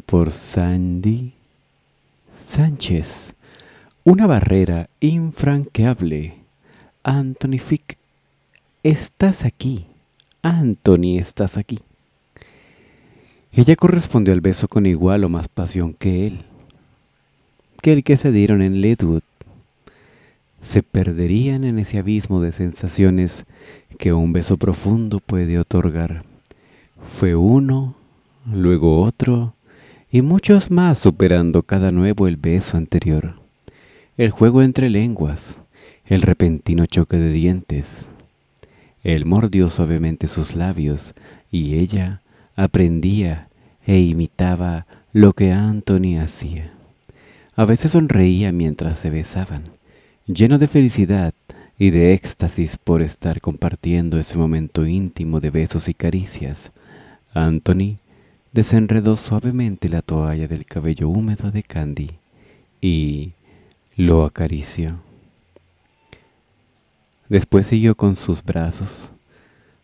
por Sandy Sánchez. Una barrera infranqueable. Anthony Fick, estás aquí. Anthony, estás aquí. Ella correspondió al beso con igual o más pasión que él, que el que se dieron en Ledwood. Se perderían en ese abismo de sensaciones que un beso profundo puede otorgar. Fue uno, luego otro, y muchos más superando cada nuevo el beso anterior, el juego entre lenguas, el repentino choque de dientes. Él mordió suavemente sus labios y ella aprendía e imitaba lo que Anthony hacía. A veces sonreía mientras se besaban, lleno de felicidad y de éxtasis por estar compartiendo ese momento íntimo de besos y caricias. Anthony desenredó suavemente la toalla del cabello húmedo de Candy y lo acarició. Después siguió con sus brazos.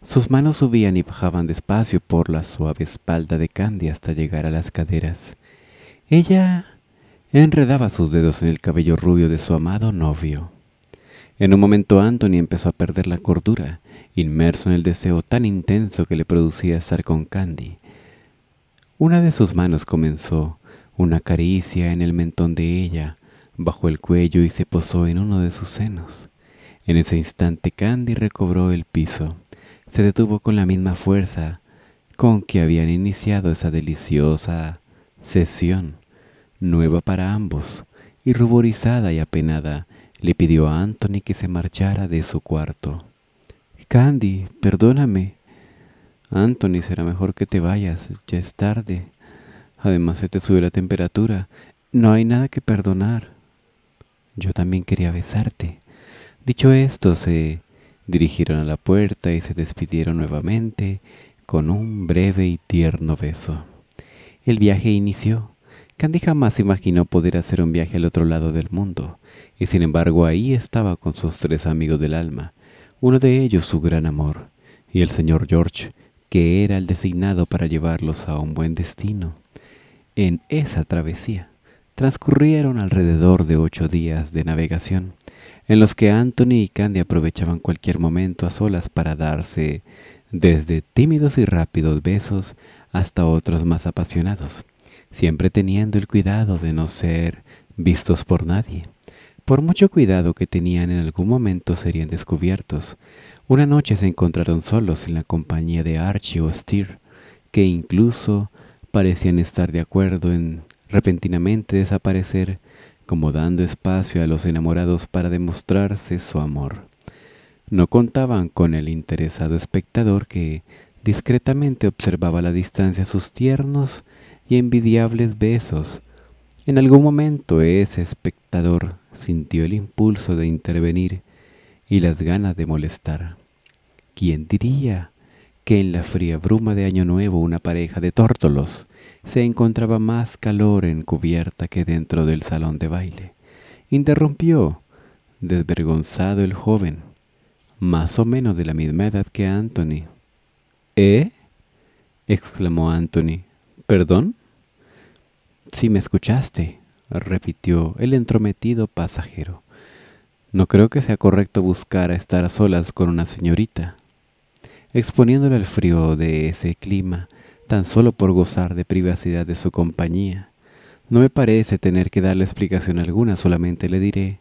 Sus manos subían y bajaban despacio por la suave espalda de Candy hasta llegar a las caderas. Ella enredaba sus dedos en el cabello rubio de su amado novio. En un momento Anthony empezó a perder la cordura, inmerso en el deseo tan intenso que le producía estar con Candy. Una de sus manos comenzó una caricia en el mentón de ella, bajó el cuello y se posó en uno de sus senos. En ese instante Candy recobró el piso. Se detuvo con la misma fuerza con que habían iniciado esa deliciosa sesión, nueva para ambos, y ruborizada y apenada, le pidió a Anthony que se marchara de su cuarto. Candy, perdóname, Anthony, será mejor que te vayas, ya es tarde. Además se te sube la temperatura. No hay nada que perdonar. Yo también quería besarte. Dicho esto, se dirigieron a la puerta y se despidieron nuevamente con un breve y tierno beso. El viaje inició. Candy jamás imaginó poder hacer un viaje al otro lado del mundo, y sin embargo ahí estaba con sus tres amigos del alma, uno de ellos su gran amor, y el señor George, que era el designado para llevarlos a un buen destino. En esa travesía transcurrieron alrededor de ocho días de navegación, en los que Anthony y Candy aprovechaban cualquier momento a solas para darse desde tímidos y rápidos besos hasta otros más apasionados, siempre teniendo el cuidado de no ser vistos por nadie. Por mucho cuidado que tenían en algún momento serían descubiertos, una noche se encontraron solos en la compañía de Archie Steer, que incluso parecían estar de acuerdo en repentinamente desaparecer, como dando espacio a los enamorados para demostrarse su amor. No contaban con el interesado espectador que discretamente observaba a la distancia sus tiernos y envidiables besos. En algún momento ese espectador sintió el impulso de intervenir y las ganas de molestar. ¿Quién diría que en la fría bruma de Año Nuevo una pareja de tórtolos se encontraba más calor en cubierta que dentro del salón de baile? Interrumpió, desvergonzado el joven, más o menos de la misma edad que Anthony. ¿Eh? exclamó Anthony. ¿Perdón? Si me escuchaste, repitió el entrometido pasajero. No creo que sea correcto buscar a estar a solas con una señorita, exponiéndole al frío de ese clima, tan solo por gozar de privacidad de su compañía. No me parece tener que darle explicación alguna, solamente le diré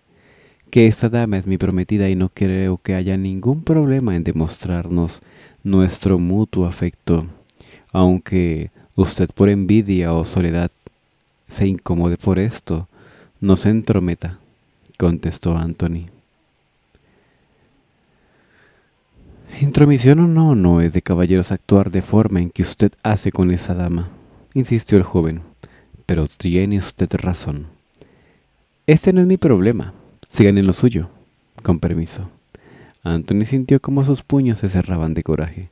que esta dama es mi prometida y no creo que haya ningún problema en demostrarnos nuestro mutuo afecto, aunque usted por envidia o soledad se incomode por esto, no se entrometa contestó Anthony. Intromisión o no, no es de caballeros actuar de forma en que usted hace con esa dama, insistió el joven. Pero tiene usted razón. Este no es mi problema. Sigan en lo suyo. Con permiso. Anthony sintió como sus puños se cerraban de coraje.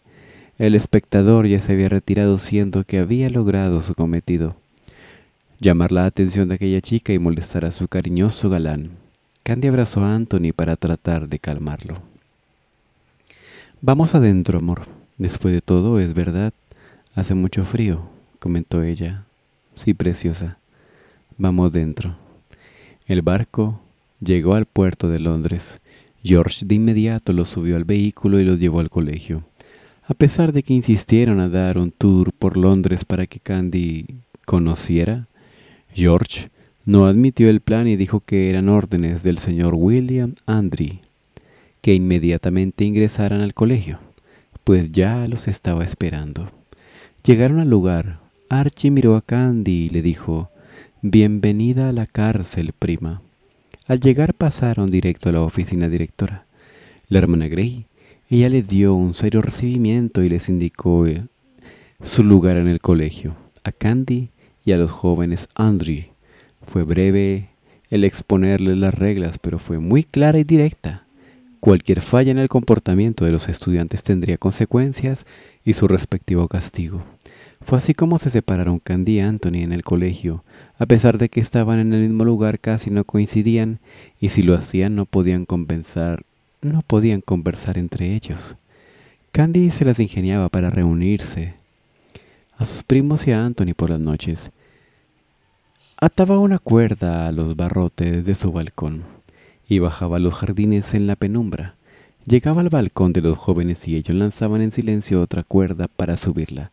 El espectador ya se había retirado siendo que había logrado su cometido. Llamar la atención de aquella chica y molestar a su cariñoso galán. Candy abrazó a Anthony para tratar de calmarlo. Vamos adentro, amor. Después de todo, es verdad, hace mucho frío, comentó ella. Sí, preciosa. Vamos dentro. El barco llegó al puerto de Londres. George de inmediato lo subió al vehículo y lo llevó al colegio. A pesar de que insistieron a dar un tour por Londres para que Candy conociera, George no admitió el plan y dijo que eran órdenes del señor William Andry que inmediatamente ingresaran al colegio, pues ya los estaba esperando. Llegaron al lugar. Archie miró a Candy y le dijo, Bienvenida a la cárcel, prima. Al llegar pasaron directo a la oficina directora. La hermana Gray, ella les dio un serio recibimiento y les indicó eh, su lugar en el colegio, a Candy y a los jóvenes Andrew. Fue breve el exponerles las reglas, pero fue muy clara y directa. Cualquier falla en el comportamiento de los estudiantes tendría consecuencias y su respectivo castigo. Fue así como se separaron Candy y Anthony en el colegio, a pesar de que estaban en el mismo lugar casi no coincidían y si lo hacían no podían compensar, no podían conversar entre ellos. Candy se las ingeniaba para reunirse a sus primos y a Anthony por las noches Ataba una cuerda a los barrotes de su balcón y bajaba a los jardines en la penumbra. Llegaba al balcón de los jóvenes y ellos lanzaban en silencio otra cuerda para subirla.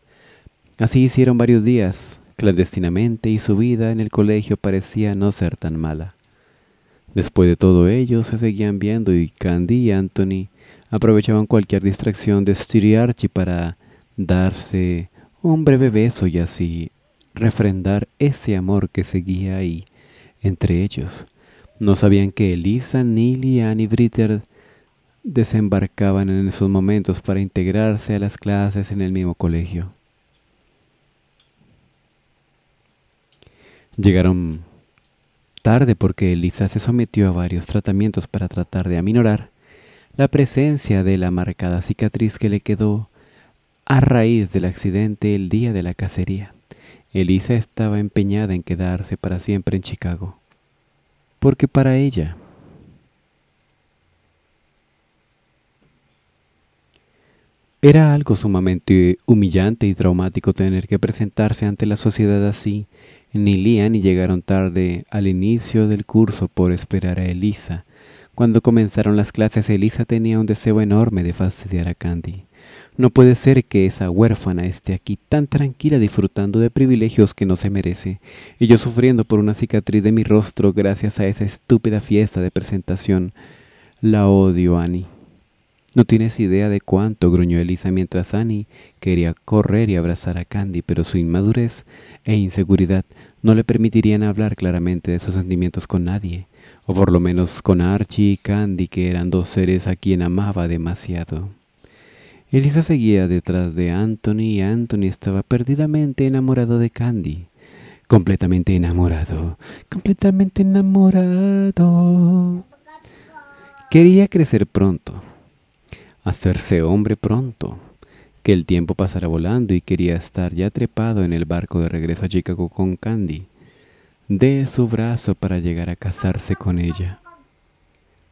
Así hicieron varios días, clandestinamente, y su vida en el colegio parecía no ser tan mala. Después de todo ello, se seguían viendo y Candy y Anthony aprovechaban cualquier distracción de Stiri Archie para darse un breve beso y así refrendar ese amor que seguía ahí entre ellos. No sabían que Elisa, Neil y Annie Britter desembarcaban en esos momentos para integrarse a las clases en el mismo colegio. Llegaron tarde porque Elisa se sometió a varios tratamientos para tratar de aminorar la presencia de la marcada cicatriz que le quedó a raíz del accidente el día de la cacería. Elisa estaba empeñada en quedarse para siempre en Chicago, porque para ella Era algo sumamente humillante y traumático tener que presentarse ante la sociedad así. Ni Lian ni llegaron tarde al inicio del curso por esperar a Elisa. Cuando comenzaron las clases, Elisa tenía un deseo enorme de fastidiar a Candy. No puede ser que esa huérfana esté aquí tan tranquila disfrutando de privilegios que no se merece, y yo sufriendo por una cicatriz de mi rostro gracias a esa estúpida fiesta de presentación. La odio, Annie. No tienes idea de cuánto gruñó Elisa mientras Annie quería correr y abrazar a Candy, pero su inmadurez e inseguridad no le permitirían hablar claramente de sus sentimientos con nadie, o por lo menos con Archie y Candy, que eran dos seres a quien amaba demasiado. Elisa seguía detrás de Anthony y Anthony estaba perdidamente enamorado de Candy. Completamente enamorado. Completamente enamorado. Quería crecer pronto. Hacerse hombre pronto. Que el tiempo pasara volando y quería estar ya trepado en el barco de regreso a Chicago con Candy. De su brazo para llegar a casarse con ella.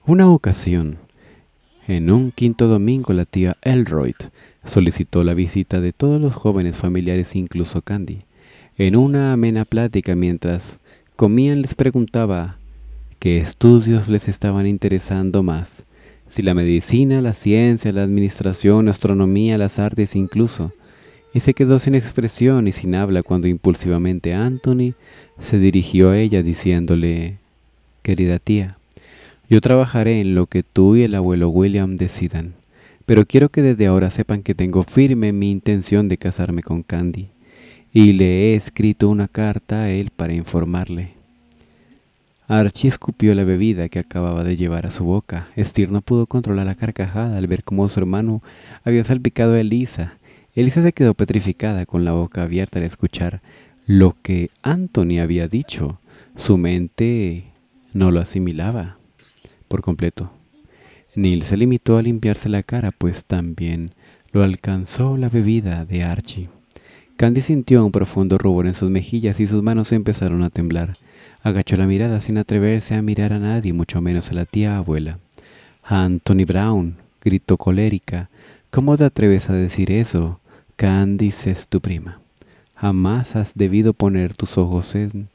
Una ocasión. En un quinto domingo la tía Elroyd solicitó la visita de todos los jóvenes familiares, incluso Candy. En una amena plática mientras comían les preguntaba qué estudios les estaban interesando más, si la medicina, la ciencia, la administración, astronomía, las artes incluso, y se quedó sin expresión y sin habla cuando impulsivamente Anthony se dirigió a ella diciéndole, Querida tía, yo trabajaré en lo que tú y el abuelo William decidan, pero quiero que desde ahora sepan que tengo firme mi intención de casarme con Candy, y le he escrito una carta a él para informarle. Archie escupió la bebida que acababa de llevar a su boca. Steer no pudo controlar la carcajada al ver cómo su hermano había salpicado a Elisa. Elisa se quedó petrificada con la boca abierta al escuchar lo que Anthony había dicho. Su mente no lo asimilaba por completo. Neil se limitó a limpiarse la cara, pues también lo alcanzó la bebida de Archie. Candice sintió un profundo rubor en sus mejillas y sus manos empezaron a temblar. Agachó la mirada sin atreverse a mirar a nadie, mucho menos a la tía abuela. Anthony Brown, gritó colérica. ¿Cómo te atreves a decir eso? Candice es tu prima. Jamás has debido poner tus ojos en,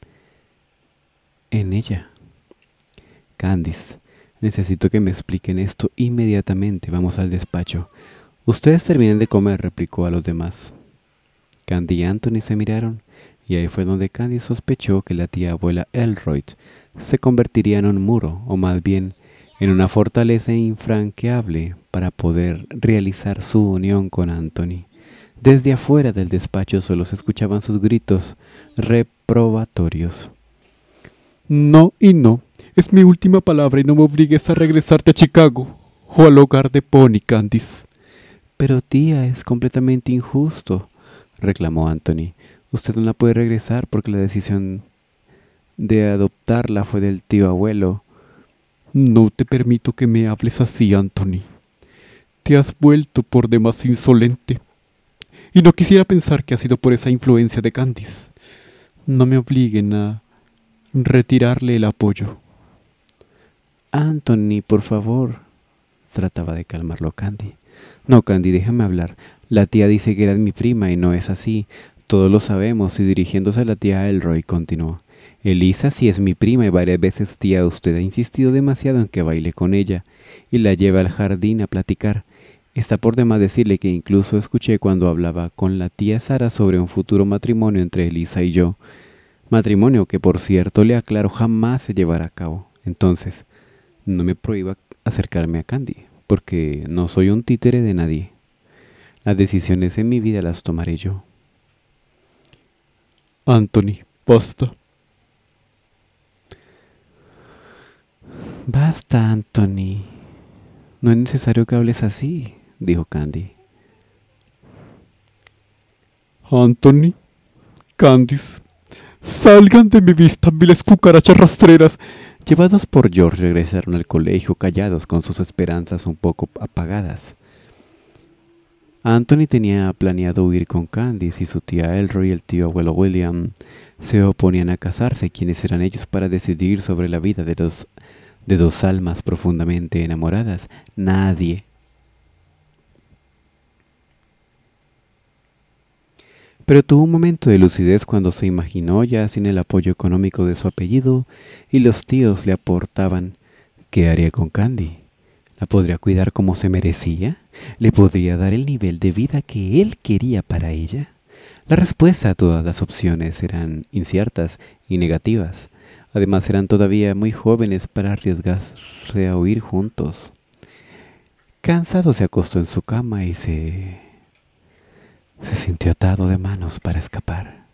en ella. Candice, Necesito que me expliquen esto inmediatamente. Vamos al despacho. Ustedes terminen de comer, replicó a los demás. Candy y Anthony se miraron, y ahí fue donde Candy sospechó que la tía abuela Elroyd se convertiría en un muro, o más bien en una fortaleza infranqueable para poder realizar su unión con Anthony. Desde afuera del despacho solo se escuchaban sus gritos reprobatorios. No y no, es mi última palabra y no me obligues a regresarte a Chicago o al hogar de Pony Candice. Pero tía, es completamente injusto, reclamó Anthony. Usted no la puede regresar porque la decisión de adoptarla fue del tío abuelo. No te permito que me hables así, Anthony. Te has vuelto por demás insolente. Y no quisiera pensar que ha sido por esa influencia de Candice. No me obliguen a retirarle el apoyo. Anthony, por favor. Trataba de calmarlo Candy. No, Candy, déjame hablar. La tía dice que era mi prima y no es así. Todos lo sabemos y dirigiéndose a la tía Elroy continuó. Elisa sí es mi prima y varias veces tía usted ha insistido demasiado en que baile con ella y la lleva al jardín a platicar. Está por demás decirle que incluso escuché cuando hablaba con la tía Sara sobre un futuro matrimonio entre Elisa y yo. Matrimonio que por cierto le aclaro jamás se llevará a cabo. Entonces, no me prohíba acercarme a Candy, porque no soy un títere de nadie. Las decisiones en mi vida las tomaré yo. Anthony, basta. Basta, Anthony. No es necesario que hables así, dijo Candy. Anthony, Candice, salgan de mi vista, miles cucarachas rastreras. Llevados por George regresaron al colegio callados con sus esperanzas un poco apagadas. Anthony tenía planeado huir con Candice y su tía Elroy y el tío abuelo William se oponían a casarse, quienes eran ellos para decidir sobre la vida de dos, de dos almas profundamente enamoradas. Nadie pero tuvo un momento de lucidez cuando se imaginó ya sin el apoyo económico de su apellido y los tíos le aportaban ¿qué haría con Candy? ¿La podría cuidar como se merecía? ¿Le podría dar el nivel de vida que él quería para ella? La respuesta a todas las opciones eran inciertas y negativas. Además eran todavía muy jóvenes para arriesgarse a huir juntos. Cansado se acostó en su cama y se se sintió atado de manos para escapar.